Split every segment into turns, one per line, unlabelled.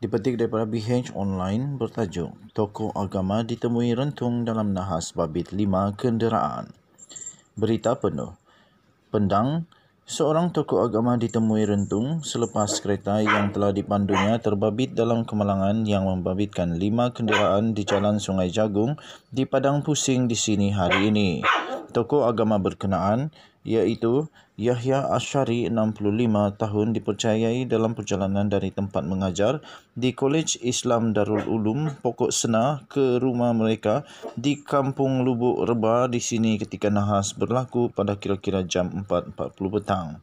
dipetik daripada BH Online bertajuk Toko Agama Ditemui Rentung Dalam Nahas Babit 5 Kenderaan. Berita penuh. Pendang, seorang tokoh agama ditemui rentung selepas kereta yang telah dipandunya terbabit dalam kemalangan yang membabitkan lima kenderaan di Jalan Sungai Jagung di Padang Pusing di sini hari ini tokoh agama berkenaan iaitu Yahya Ashari 65 tahun dipercayai dalam perjalanan dari tempat mengajar di Kolej Islam Darul Ulum Pokok Sena ke rumah mereka di Kampung Lubuk Reba di sini ketika nahas berlaku pada kira-kira jam 4.40 petang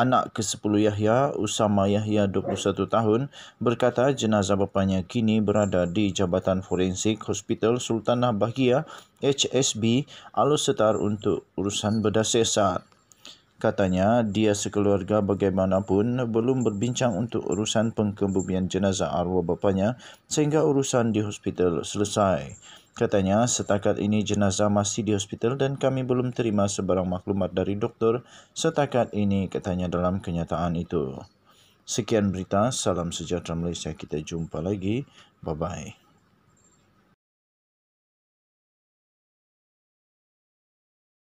anak ke-10 Yahya Usama Yahya 21 tahun berkata jenazah bapanya kini berada di Jabatan Forensik Hospital Sultanah Bahagia HSB Alusetar untuk urusan bedah sesat. Katanya dia sekeluarga bagaimanapun belum berbincang untuk urusan pengkebumian jenazah arwah bapanya sehingga urusan di hospital selesai. Katanya setakat ini jenazah masih di hospital dan kami belum terima sebarang maklumat dari doktor setakat ini katanya dalam kenyataan itu. Sekian berita, salam sejahtera Malaysia. Kita jumpa lagi. Bye-bye.